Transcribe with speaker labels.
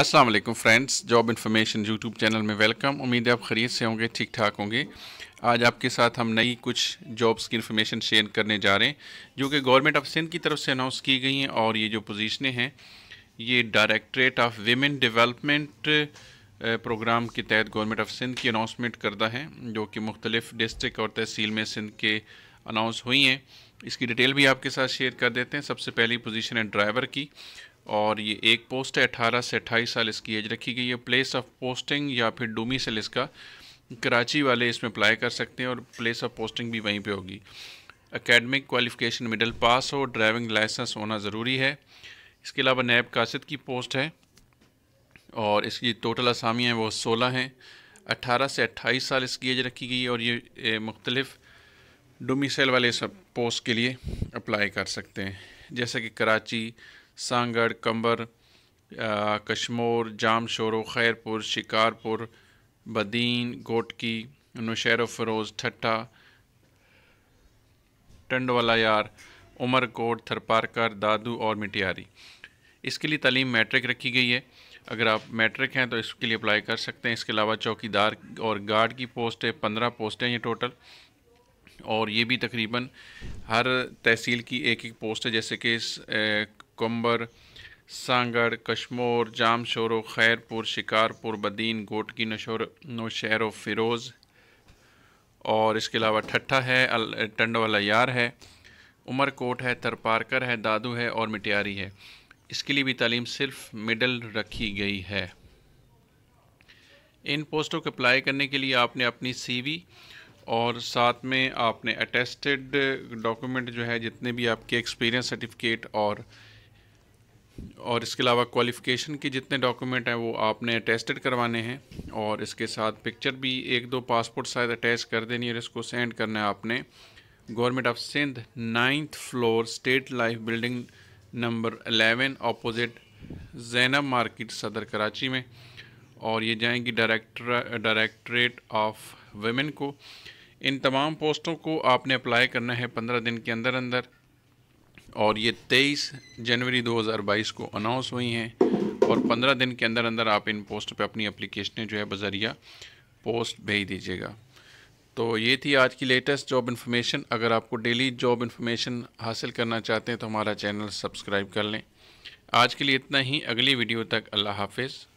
Speaker 1: अस्सलाम वालेकुम friends job information YouTube channel में वेलकम उम्मीद है आप खरीद से होंगे ठीक ठाक होंगे आज आपके साथ हम नई कुछ जॉब्स की इन्फॉर्मेशन शेयर करने जा रहे हैं जो कि गवर्नमेंट ऑफ सिंध की तरफ से अनाउंस की गई हैं और ये जो पोजीशनें हैं ये directorate of women development program के तहत गवर्नमेंट ऑफ सिंध की अनाउंसमेंट करता है जो कि मुख्तलिफ डिस्ट्रिक और तहसील में सिंध के अनाउंस हुई हैं इसकी डिटेल भी आपके साथ शेयर कर देते हैं सबसे पहली पोजीशन है ड्राइवर की और ये एक पोस्ट है अठारह से अट्ठाईस साल इसकी एज रखी गई है प्लेस ऑफ पोस्टिंग या फिर डूमी सेल इसका कराची वाले इसमें अप्लाई कर सकते हैं और प्लेस ऑफ पोस्टिंग भी वहीं पे होगी एकेडमिक क्वालिफिकेशन मिडल पास हो ड्राइविंग लाइसेंस होना ज़रूरी है इसके अलावा नैब कासिद की पोस्ट है और इसकी टोटल आसामी हैं वो सोलह हैं अट्ठारह से अट्ठाईस साल इसकी एज रखी गई है और ये मुख्तलिफ डोमिसल वाले सब पोस्ट के लिए अप्लाई कर सकते हैं जैसे कि कराची सांगड़ कंबर कश्मोर जाम शोरो खैरपुर शिकारपुर बदीन गोटकी नौशहर फरोज़ ठट्ठा टंडवाला यार उमरकोट थरपारकर दादू और मिटियारी इसके लिए तलीम मैट्रिक रखी गई है अगर आप मैट्रिक हैं तो इसके लिए अप्लाई कर सकते हैं इसके अलावा चौकीदार और गार्ड की पोस्ट है पंद्रह पोस्टें ये टोटल और ये भी तकरीबन हर तहसील की एक एक पोस्ट है जैसे कि इस कुंबर सांगड़ कश्मोर जाम शोरो खैरपुर शिकारपुर बदीन गोटकी नशोर नौशहर फिरोज़ और इसके अलावा ठट्ठा है टंड वाला यार है उमरकोट है तरपारकर है दादू है और मिटियारी है इसके लिए भी तालीम सिर्फ मिडल रखी गई है इन पोस्टों को अप्लाई करने के लिए आपने अपनी सीवी और साथ में आपने अटेस्टेड डॉक्यूमेंट जो है जितने भी आपके एक्सपीरियंस सर्टिफिकेट और और इसके अलावा क्वालिफ़िकेशन के जितने डॉक्यूमेंट हैं वो आपने अटेस्टेड करवाने हैं और इसके साथ पिक्चर भी एक दो पासपोर्ट साइज अटैच कर देनी है और इसको सेंड करना है आपने government of Sindh ninth floor state life building number eleven opposite Zainab market Saddar Karachi में और ये जाएंगी डायरेक्टर डायरेक्ट्रेट ऑफ वेमेन को इन तमाम पोस्टों को आपने अप्लाई करना है पंद्रह दिन के अंदर अंदर और ये 23 जनवरी 2022 को अनाउंस हुई हैं और 15 दिन के अंदर अंदर आप इन पोस्ट पे अपनी अप्लीकेशनें जो है बजरिया पोस्ट भेज दीजिएगा तो ये थी आज की लेटेस्ट जॉब इन्फॉर्मेशन अगर आपको डेली जॉब इन्फॉर्मेशन हासिल करना चाहते हैं तो हमारा चैनल सब्सक्राइब कर लें आज के लिए इतना ही अगली वीडियो तक अल्लाह हाफिज़